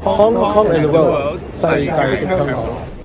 Hong Kong and the world.